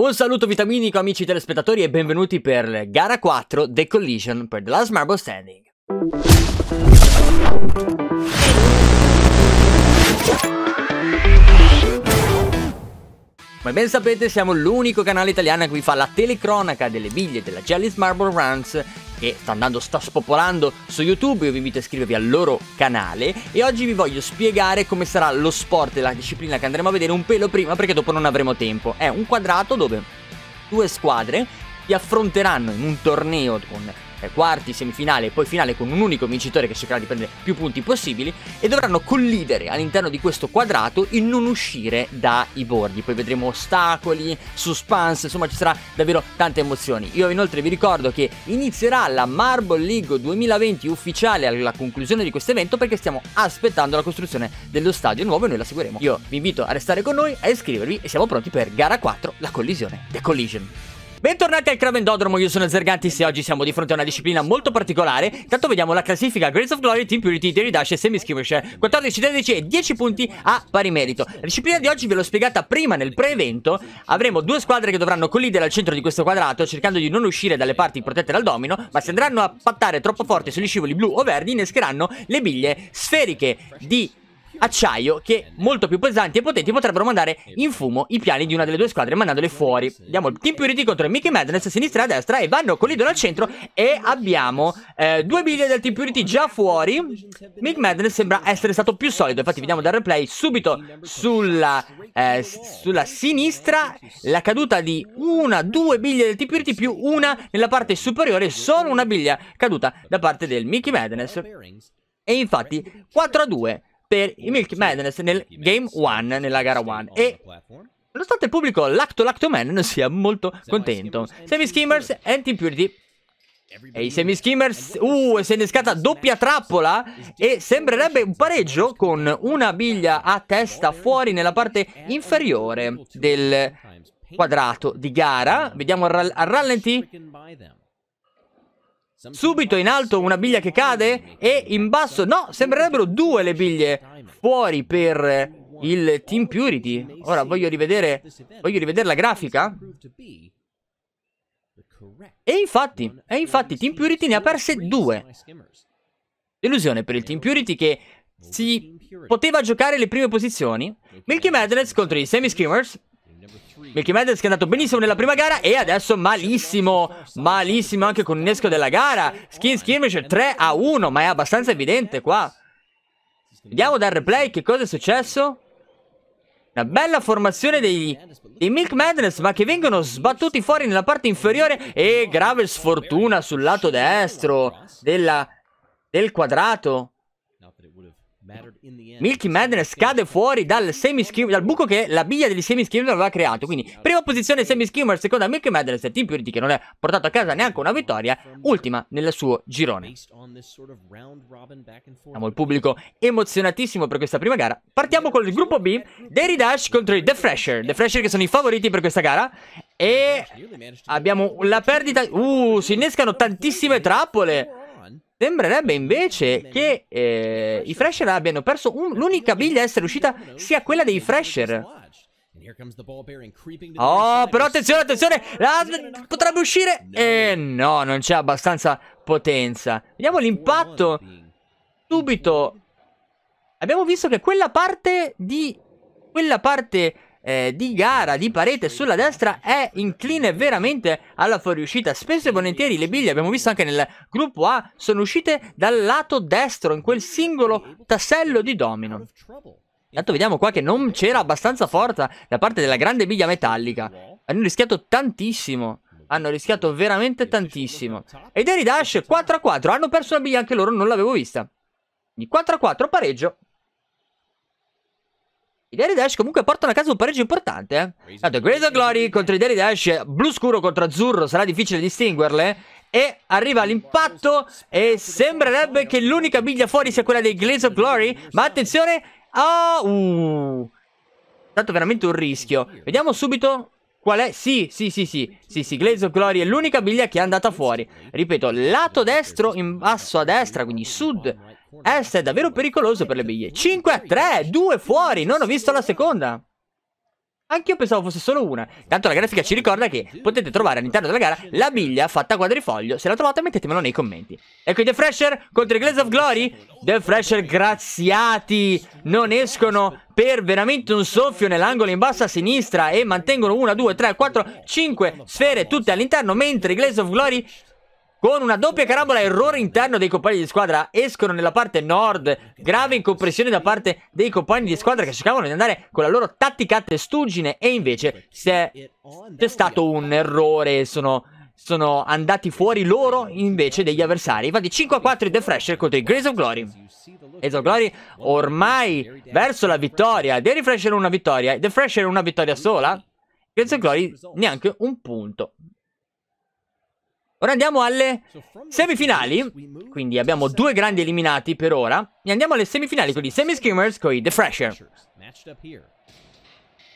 Un saluto vitaminico amici telespettatori e benvenuti per gara 4 The Collision per The Last Marble Standing. Come ben sapete siamo l'unico canale italiano che vi fa la telecronaca delle biglie della Jelly's Marble Runs che sta andando, sta spopolando su YouTube, io vi invito a iscrivervi al loro canale e oggi vi voglio spiegare come sarà lo sport e la disciplina che andremo a vedere un pelo prima perché dopo non avremo tempo. È un quadrato dove due squadre si affronteranno in un torneo con eh, quarti, semifinale e poi finale con un unico vincitore che cercherà di prendere più punti possibili e dovranno collidere all'interno di questo quadrato e non uscire dai bordi. Poi vedremo ostacoli, suspense, insomma ci sarà davvero tante emozioni. Io inoltre vi ricordo che inizierà la Marble League 2020 ufficiale alla conclusione di questo evento perché stiamo aspettando la costruzione dello stadio nuovo e noi la seguiremo. Io vi invito a restare con noi, a iscrivervi e siamo pronti per gara 4, la collisione, The Collision. Bentornati al Cravendodromo, io sono Zergantis e oggi siamo di fronte a una disciplina molto particolare Intanto vediamo la classifica Grace of Glory, Team Purity, Theory Dash e Semi Skirmish 14, 13 e 10 punti a pari merito La disciplina di oggi ve l'ho spiegata prima nel pre-evento Avremo due squadre che dovranno collidere al centro di questo quadrato cercando di non uscire dalle parti protette dal domino Ma se andranno a pattare troppo forte sugli scivoli blu o verdi innescheranno le biglie sferiche di acciaio che, eh, molto più pesanti e potenti, potrebbero mandare in fumo i piani di una delle due squadre mandandole fuori. Abbiamo il Team Purity contro il Mickey Madness, a sinistra e a destra, e vanno con Lidon al centro e abbiamo eh, due biglie del Team Purity già fuori. Mickey Madness sembra essere stato più solido, infatti vediamo dal replay subito sulla, eh, sulla sinistra la caduta di una, due biglie del Team Purity più una nella parte superiore, solo una biglia caduta da parte del Mickey Madness. E infatti 4 a 2 per i Milk Madness nel Game 1, nella gara 1. E nonostante il pubblico Lacto Lacto Man non sia molto contento. Semi Skimmers Anti Impurity e i semi skimmers, uh, si è innescata doppia trappola e sembrerebbe un pareggio con una biglia a testa fuori nella parte inferiore del quadrato di gara. Vediamo al, rall rallenti. Subito in alto una biglia che cade e in basso... No, sembrerebbero due le biglie fuori per il Team Purity. Ora voglio rivedere, voglio rivedere la grafica. E infatti, e infatti Team Purity ne ha perse due. Delusione per il Team Purity che si poteva giocare le prime posizioni. Milky Madness contro i Semi Skimmers Melky Mendez che è andato benissimo nella prima gara e adesso malissimo, malissimo anche con l'esco della gara. Skin Skirmish 3 a 1, ma è abbastanza evidente qua. Vediamo dal replay che cosa è successo. Una bella formazione dei, dei, Milk Madness ma che vengono sbattuti fuori nella parte inferiore e grave sfortuna sul lato destro della, del quadrato. Milky Madness cade fuori dal, dal buco che la biglia degli semi skimmer aveva creato. Quindi, prima posizione semi skimmer, seconda Milky Madness e Team Purity che non è portato a casa neanche una vittoria, ultima nel suo girone. Abbiamo il pubblico emozionatissimo per questa prima gara. Partiamo con il gruppo B, Dairy Dash contro i The Fresher. The Fresher che sono i favoriti per questa gara e abbiamo la perdita. Uh, si innescano tantissime trappole. Sembrerebbe invece che eh, i Fresher abbiano perso un... l'unica biglia a essere uscita sia quella dei Fresher. Oh, però attenzione, attenzione! La... potrebbe uscire! Eh no, non c'è abbastanza potenza. Vediamo l'impatto. Subito. Abbiamo visto che quella parte di... Quella parte eh, di gara di parete sulla destra è incline veramente alla fuoriuscita. Spesso e volentieri le biglie, abbiamo visto anche nel gruppo A, sono uscite dal lato destro in quel singolo tassello di domino. Intanto vediamo qua che non c'era abbastanza forza da parte della grande biglia metallica. Hanno rischiato tantissimo. Hanno rischiato veramente tantissimo. E Derry Dash 4 a 4. Hanno perso una biglia anche loro, non l'avevo vista. Quindi 4 a 4 pareggio i Daily Dash comunque portano a casa un pareggio importante. Eh? Tanto of Glory contro i Daily Dash, blu scuro contro azzurro, sarà difficile distinguerle. E arriva l'impatto e sembrerebbe che l'unica biglia fuori sia quella dei Glaze of Glory. Ma attenzione, oh, uh, tanto veramente un rischio. Vediamo subito Qual è? Sì, sì, sì, sì, sì, sì, Glaze of Glory è l'unica biglia che è andata fuori. Ripeto, lato destro in basso a destra, quindi sud eh, S è davvero pericoloso per le biglie. 5 a 3, 2 fuori, non ho visto la seconda. Anch'io pensavo fosse solo una. Tanto la grafica ci ricorda che potete trovare all'interno della gara la biglia fatta a quadrifoglio. Se la trovate mettetemelo nei commenti. Ecco i The Fresher contro i Glaze of Glory. The Fresher graziati. Non escono per veramente un soffio nell'angolo in basso a sinistra. E mantengono 1, 2, 3, 4, 5 sfere tutte all'interno. Mentre i Glaze of Glory con una doppia carambola errore interno dei compagni di squadra escono nella parte nord grave incompressione da parte dei compagni di squadra che cercavano di andare con la loro tattica testuggine. e invece c'è stato un errore sono, sono andati fuori loro invece degli avversari infatti 5 a 4 The Fresher contro i Grace of Glory Grace of Glory ormai verso la vittoria The Refresher una vittoria The Fresher una vittoria sola Grace of Glory neanche un punto Ora andiamo alle semifinali, quindi abbiamo due grandi eliminati per ora, e andiamo alle semifinali con i Semi Skimmers con i The Fresher.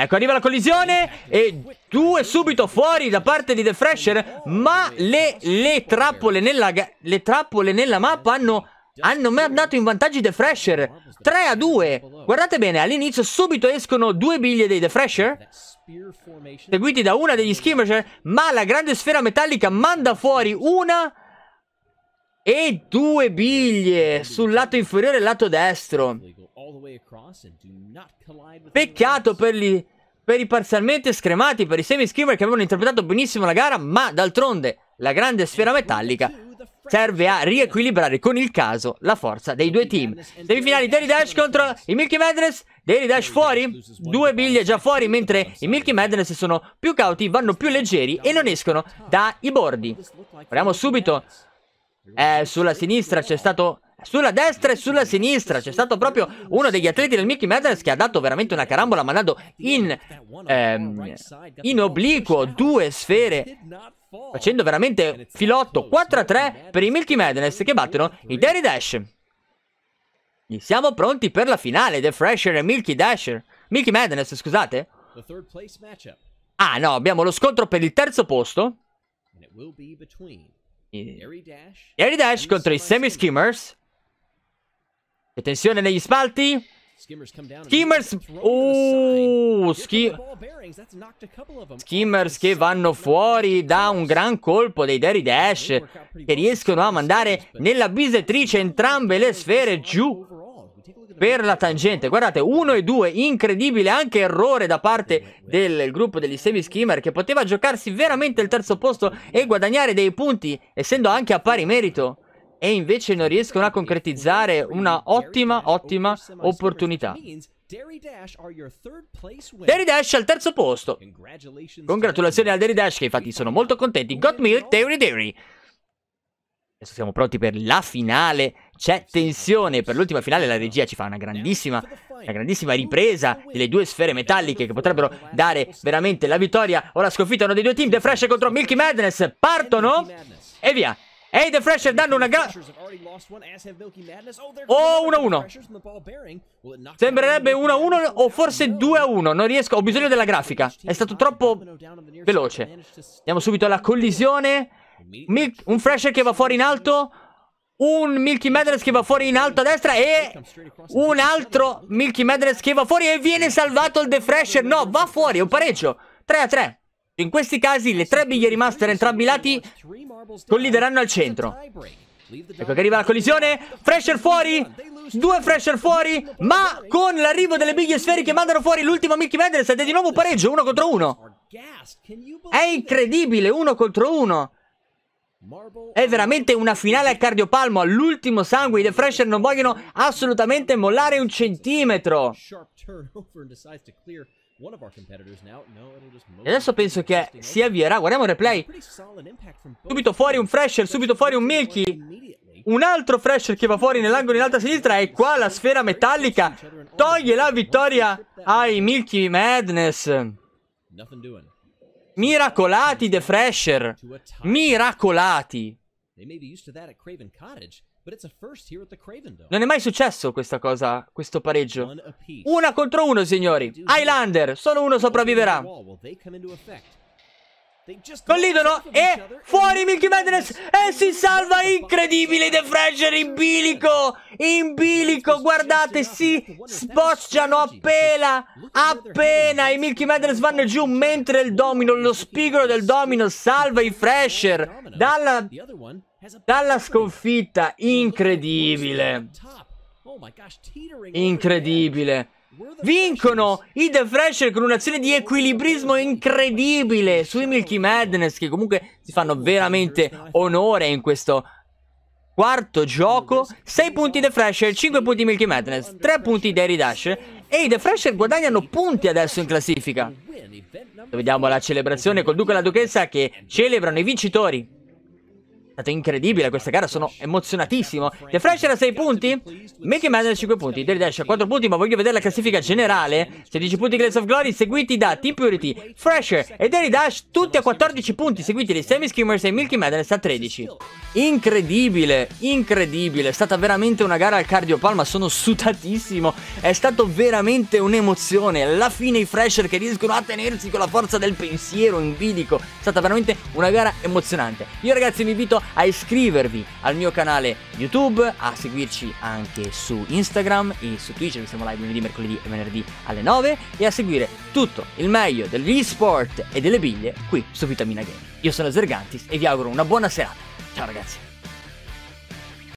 Ecco, arriva la collisione e due subito fuori da parte di The Fresher, ma oh, le, le, trappole, nella, le trappole, nella, mappa hanno, hanno mandato in vantaggio The Fresher. 3 a 2. Guardate bene, all'inizio subito escono due biglie dei The Fresher, seguiti da una degli cioè, ma la grande sfera metallica manda fuori una e due biglie sul lato inferiore e lato destro. Peccato per, gli, per i parzialmente scremati, per i semi-skimmer che avevano interpretato benissimo la gara, ma d'altronde la grande sfera ecco, metallica serve a riequilibrare con il caso la forza dei due team. Semifinali Daily Dash contro i Milky Madness. Daily Dash fuori, due biglie già fuori, mentre i Milky Madness sono più cauti, vanno più leggeri e non escono dai bordi. Proviamo subito. Eh, sulla sinistra c'è stato sulla destra e sulla sinistra c'è stato proprio uno degli atleti del Mickey Madness che ha dato veramente una carambola mandando in, ehm, in obliquo due sfere Facendo veramente filotto 4 a 3 per i Milky Madness che battono i Dairy Dash. E siamo pronti per la finale The Fresher e Milky Dasher. Milky Madness, scusate. Ah no, abbiamo lo scontro per il terzo posto. Dairy Dash contro i Semi Skimmers. Attenzione negli spalti. Skimmers. Uh, schi Skimmers che vanno fuori da un gran colpo dei Derry Dash che riescono a mandare nella bisettrice entrambe le sfere giù per la tangente. Guardate, 1 e 2, incredibile anche errore da parte del gruppo degli semi skimmer che poteva giocarsi veramente il terzo posto e guadagnare dei punti, essendo anche a pari merito. E invece non riescono a concretizzare una ottima, ottima opportunità. Dairy Dash è al terzo posto. Congratulazioni al Dairy Dash che infatti sono molto contenti. Got Milk, Dairy Dairy. Adesso siamo pronti per la finale. C'è tensione per l'ultima finale. La regia ci fa una grandissima, una grandissima ripresa delle due sfere metalliche che potrebbero dare veramente la vittoria Ora sconfitta uno dei due team. The Fresh contro Milky Madness. Partono e via. E i The Fresher danno una gara... Oh, 1-1. Sembrerebbe 1-1 o forse 2-1. Non riesco, ho bisogno della grafica. È stato troppo veloce. Andiamo subito alla collisione. Mil un Fresher che va fuori in alto. Un Milky Madness che va fuori in alto a destra e un altro Milky Madness che va fuori e viene salvato il The Fresher. No, va fuori, è un pareggio. 3 3. In questi casi le tre biglie rimaste da entrambi i lati collideranno al centro. Ecco che arriva la collisione, fresher fuori, due fresher fuori, ma con l'arrivo delle biglie sferiche mandano fuori l'ultimo Mickey Mendels ed è di nuovo pareggio, uno contro uno. È incredibile, uno contro uno. È veramente una finale a cardiopalmo, all'ultimo sangue, i The Fresher non vogliono assolutamente mollare un centimetro. E adesso penso che si avvierà. Guardiamo il replay. Subito fuori un fresher, subito fuori un Milky. Un altro fresher che va fuori nell'angolo in alta sinistra. E qua la sfera metallica toglie la vittoria ai Milky Madness. Miracolati The Fresher. Miracolati. Non è mai successo questa cosa, questo pareggio. Una contro uno, signori. Highlander, solo uno sopravviverà. Collidano e fuori Milky Madness e si salva incredibile The Fresher in bilico, in bilico, guardate, si sbocciano appena, appena i Milky Madness vanno giù mentre il domino, lo spigolo del domino salva i Fresher dalla, dalla sconfitta, incredibile, oh incredibile. Vincono i The Fresher con un'azione di equilibrismo incredibile sui Milky Madness che comunque si fanno veramente onore in questo quarto gioco. 6 punti The Fresher, 5 punti Milky Madness, 3 punti Dairy Dash e i The Fresher guadagnano punti adesso in classifica. Vediamo la celebrazione col duca e la duchessa che celebrano i vincitori. È stata incredibile questa gara, sono emozionatissimo. The Fresher a 6 punti, Mickey Madden a 5 punti, Dirty Dash a 4 punti, ma voglio vedere la classifica generale. 16 punti Glaze of Glory, seguiti da Team Purity, Fresher e Dirty Dash, tutti a 14 punti, seguiti dai Semi Skimmers e Milky Madden a 13. Incredibile, incredibile, è stata veramente una gara al Cardio Palma, sono sudatissimo, è stato veramente un'emozione. Alla fine i Fresher che riescono a tenersi con la forza del pensiero invidico, è stata veramente una gara emozionante. Io ragazzi vi invito a iscrivervi al mio canale YouTube, a seguirci anche su Instagram e su Twitch, che siamo live lunedì, mercoledì e venerdì alle 9 e a seguire tutto il meglio degli sport e delle biglie qui su Vitamina Game. Io sono Zergantis e vi auguro una buona serata. Ciao ragazzi!